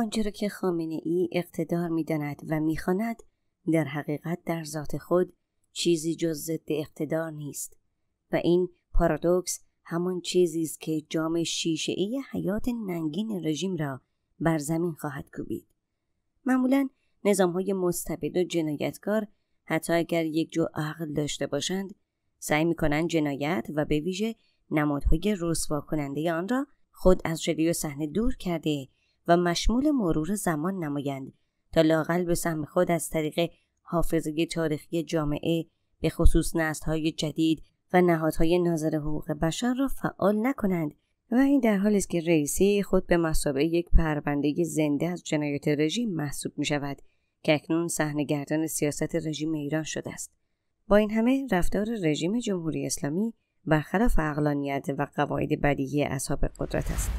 آنچه را که خامنه ای اقتدار میداند و میخواند در حقیقت در ذات خود چیزی جز ضد اقتدار نیست و این پارادوکس همان چیزی است که جام شیشه ای حیات ننگین رژیم را بر زمین خواهد کوبید معمولا نظام های مستبد و جنایتکار حتی اگر یک جو عقل داشته باشند سعی می کنند جنایت و به ویژه نمادهای رسوا کننده آن را خود از جلوی صحنه دور کرده و مشمول مرور زمان نمایند تا لاقل به سهم خود از طریق حافظه تاریخی جامعه به خصوص نسلهای جدید و نهادهای ناظر حقوق بشر را فعال نکنند و این در حالی است که رئیسی خود به مسابقه یک پرونده زنده از جنایت رژیم محسوب می شود که اکنون صحنه گردان سیاست رژیم ایران شده است با این همه رفتار رژیم جمهوری اسلامی برخلاف اقلانیت و قواعد بدیهی اصحاب قدرت است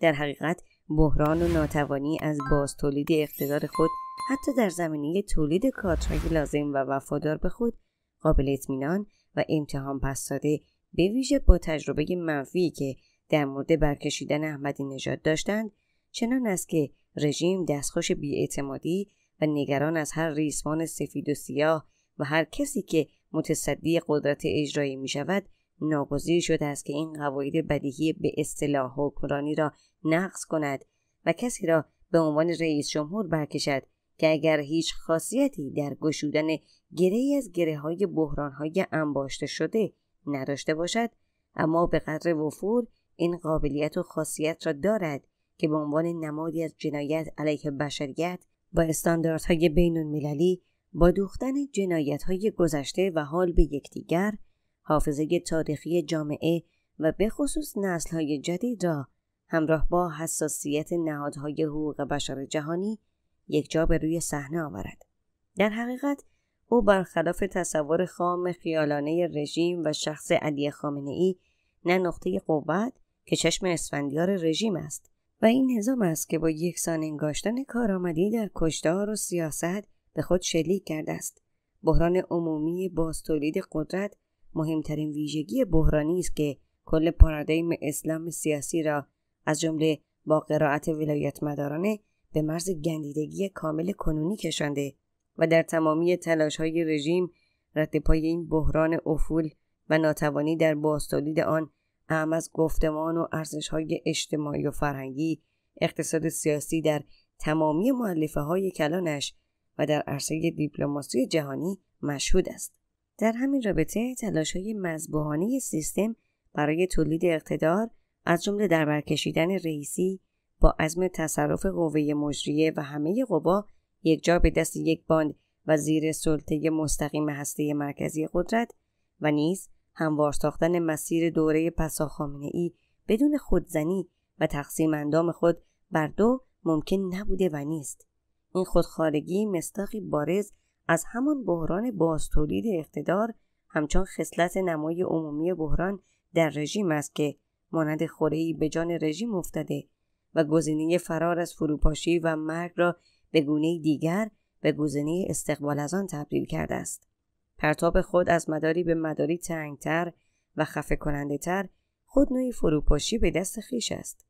در حقیقت بحران و ناتوانی از باز تولید اقتدار خود حتی در زمینه تولید کادرهای لازم و وفادار به خود قابل اطمینان و امتحان پس داده به ویژه با تجربه منفی که در مورد برکشیدن احمدی نژاد داشتند چنان است که رژیم دستخوش بیاعتمادی و نگران از هر ریسمان سفید و سیاه و هر کسی که متصدی قدرت اجرایی می شود ناگزیر شده است که این قواعد بدیهی به اصطلاح حکمرانی را نقض کند و کسی را به عنوان رئیس جمهور برکشد که اگر هیچ خاصیتی در گشودن گره از گره های بحران های انباشته شده نداشته باشد اما به قدر وفور این قابلیت و خاصیت را دارد که به عنوان نمادی از جنایت علیه بشریت با استانداردهای بین المللی با دوختن جنایت های گذشته و حال به یکدیگر حافظه تاریخی جامعه و به خصوص های جدید را همراه با حساسیت نهادهای حقوق بشر جهانی جا به روی صحنه آورد. در حقیقت او برخلاف تصور خام خیالانه رژیم و شخص علی خامنه ای نه نقطه قوت که چشم اسفندیار رژیم است و این نظام است که با یکسان انگاشتن کارآمدی در کشتار و سیاست به خود شلیک کرده است. بحران عمومی باستولید قدرت مهمترین ویژگی بحرانی است که کل پارادایم اسلام سیاسی را از جمله با قرائت مدارانه به مرز گندیدگی کامل کنونی کشانده و در تمامی تلاش های رژیم رد پای این بحران افول و ناتوانی در باستولید آن اهم از گفتمان و ارزش های اجتماعی و فرهنگی اقتصاد سیاسی در تمامی معلفه های کلانش و در عرصه دیپلماسی جهانی مشهود است. در همین رابطه تلاش های مذبوحانه سیستم برای تولید اقتدار از جمله در برکشیدن رئیسی با عزم تصرف قوه مجریه و همه قوا یکجا به دست یک باند و زیر سلطه مستقیم هسته مرکزی قدرت و نیز هموار ساختن مسیر دوره پسا ای بدون خودزنی و تقسیم اندام خود بر دو ممکن نبوده و نیست این خودخارگی مستاقی بارز از همان بحران بازتولید اقتدار همچون خصلت نمای عمومی بحران در رژیم است که مانند خورهای به جان رژیم افتاده و گزینه فرار از فروپاشی و مرگ را به گونه دیگر به گزینه استقبال از آن تبدیل کرده است پرتاب خود از مداری به مداری تنگتر و خفه کننده تر خود نوعی فروپاشی به دست خیش است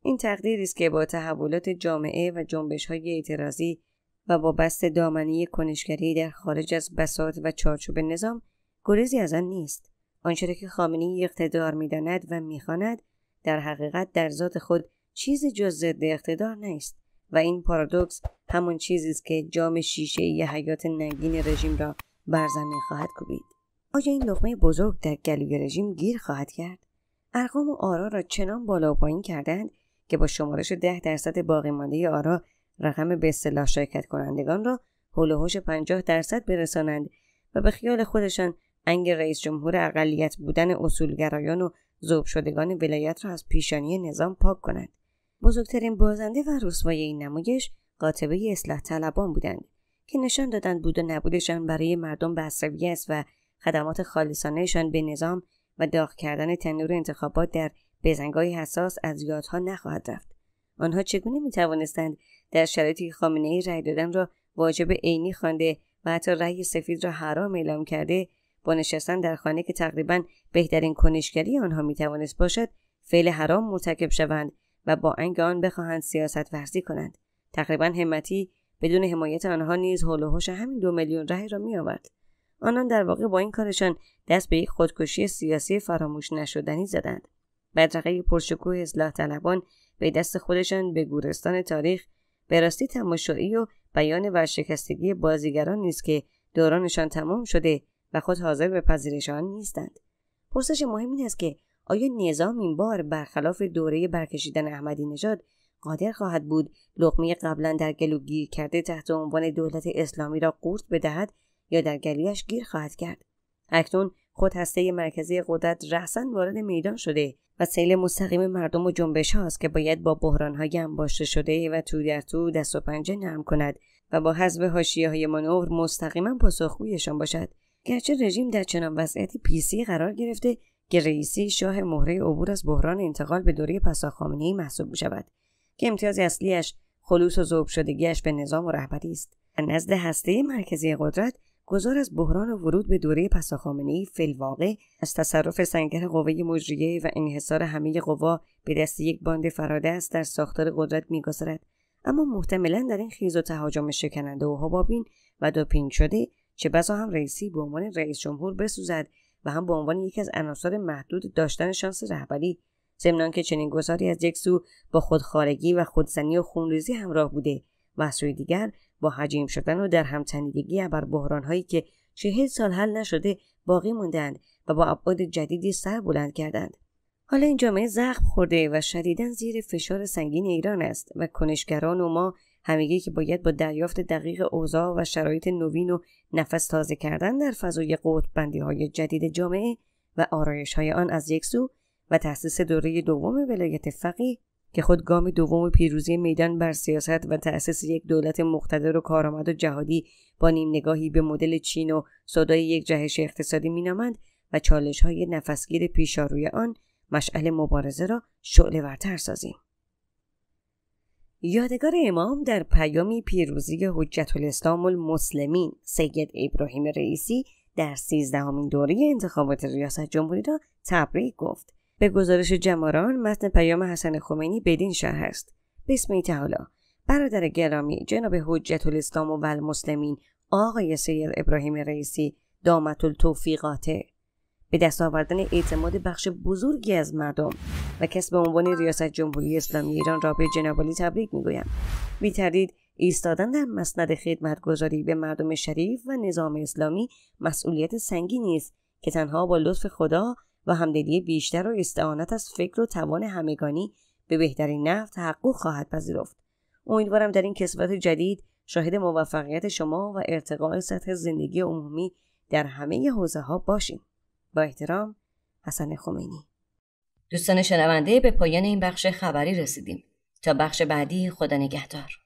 این تقدیری است که با تحولات جامعه و جنبش های اعتراضی و با بست دامنی کنشگری در خارج از بساط و چارچوب نظام گریزی از آن نیست آنچه که خامنی اقتدار میداند و میخواند در حقیقت در ذات خود چیزی جز ضد اقتدار نیست و این پارادوکس همان چیزی است که جام شیشه ی حیات ننگین رژیم را بر زمین خواهد کوبید آیا این لغمه بزرگ در گلوی رژیم گیر خواهد کرد ارقام آرا را چنان بالا و پایین کردند که با شمارش ده درصد باقی آرا رقم به اصطلاح شرکت کنندگان را حول و 50 درصد برسانند و به خیال خودشان انگ رئیس جمهور اقلیت بودن اصولگرایان و زوب شدگان ولایت را از پیشانی نظام پاک کنند بزرگترین بازنده و رسوای این نمایش قاطبه اصلاح طلبان بودند که نشان دادند بود و نبودشان برای مردم بسروی است و خدمات خالصانهشان به نظام و داغ کردن تنور انتخابات در بزنگای حساس از یادها نخواهد رفت آنها چگونه می توانستند در شرایطی که خامنه ای رأی دادن را واجب عینی خوانده و حتی رأی سفید را حرام اعلام کرده با نشستن در خانه که تقریبا بهترین کنشگری آنها میتوانست باشد فعل حرام مرتکب شوند و با انگ آن بخواهند سیاست ورزی کنند تقریبا همتی بدون حمایت آنها نیز حول همین دو میلیون رأی را میآورد آنان در واقع با این کارشان دست به یک خودکشی سیاسی فراموش نشدنی زدند بدرقه پرشکوه اصلاح طلبان به دست خودشان به گورستان تاریخ به راستی تماشایی و بیان ورشکستگی بازیگران نیست که دورانشان تمام شده و خود حاضر به پذیرشان نیستند پرسش مهم این است که آیا نظام این بار برخلاف دوره برکشیدن احمدی نژاد قادر خواهد بود لقمه قبلا در گلو گیر کرده تحت عنوان دولت اسلامی را قورت بدهد یا در گلویش گیر خواهد کرد اکنون خود هسته مرکزی قدرت رأسا وارد میدان شده و سیل مستقیم مردم و جنبش هاست که باید با بحران هم انباشته شده و تو در تو دست و پنجه نرم کند و با حذف حاشیه های مانور مستقیما پاسخگویشان باشد گرچه رژیم در چنان وضعیتی پیسی قرار گرفته که رئیسی شاه مهره عبور از بحران انتقال به دوره پساخامنهای محسوب شود که امتیاز اصلیش خلوص و ذوب شدگیش به نظام و رهبری است نزد هسته مرکزی قدرت گذار از بحران و ورود به دوره پساخامنهای فیلواقع از تصرف سنگر قوه مجریه و انحصار همه قوا به دست یک باند است در ساختار قدرت میگذارد. اما محتملا در این خیز و تهاجم شکننده و حبابین و دوپینگ شده چه بسا هم رئیسی به عنوان رئیس جمهور بسوزد و هم به عنوان یکی از عناصر محدود داشتن شانس رهبری ضمن که چنین گذاری از یک سو با خودخارگی و خودزنی و خونریزی همراه بوده و از سوی دیگر با حجیم شدن و در همتنیدگی بر هایی که چهل سال حل نشده باقی موندند و با ابعاد جدیدی سر بلند کردند حالا این جامعه زخم خورده و شدیدا زیر فشار سنگین ایران است و کنشگران و ما همگی که باید با دریافت دقیق اوضاع و شرایط نوین و نفس تازه کردن در فضای بندی های جدید جامعه و آرایش های آن از یک سو و تأسیس دوره دوم ولایت فقیه که خود گام دوم پیروزی میدان بر سیاست و تأسیس یک دولت مقتدر و کارآمد و جهادی با نیم نگاهی به مدل چین و صدای یک جهش اقتصادی مینامند و چالش های نفسگیر پیشاروی آن مشعل مبارزه را شعله ورتر سازیم. یادگار امام در پیامی پیروزی حجت الاسلام المسلمین سید ابراهیم رئیسی در سیزدهمین دوره انتخابات ریاست جمهوری را تبریک گفت به گزارش جماران متن پیام حسن خمینی بدین شهر است بسم تعالی برادر گرامی جناب حجت الاسلام و المسلمین آقای سیر ابراهیم رئیسی دامت التوفیقاته به دست آوردن اعتماد بخش بزرگی از مردم و کسب عنوان ریاست جمهوری اسلامی ایران را به جنابالی تبریک میگویم بی ایستادن در مسند خدمتگذاری به مردم شریف و نظام اسلامی مسئولیت سنگینی است که تنها با لطف خدا و همدلی بیشتر و استعانت از فکر و توان همگانی به بهترین نفت تحقق خواهد پذیرفت امیدوارم در این کسبت جدید شاهد موفقیت شما و ارتقاء سطح زندگی عمومی در همه حوزه ها باشیم با احترام حسن خمینی دوستان شنونده به پایان این بخش خبری رسیدیم تا بخش بعدی خدا نگهدار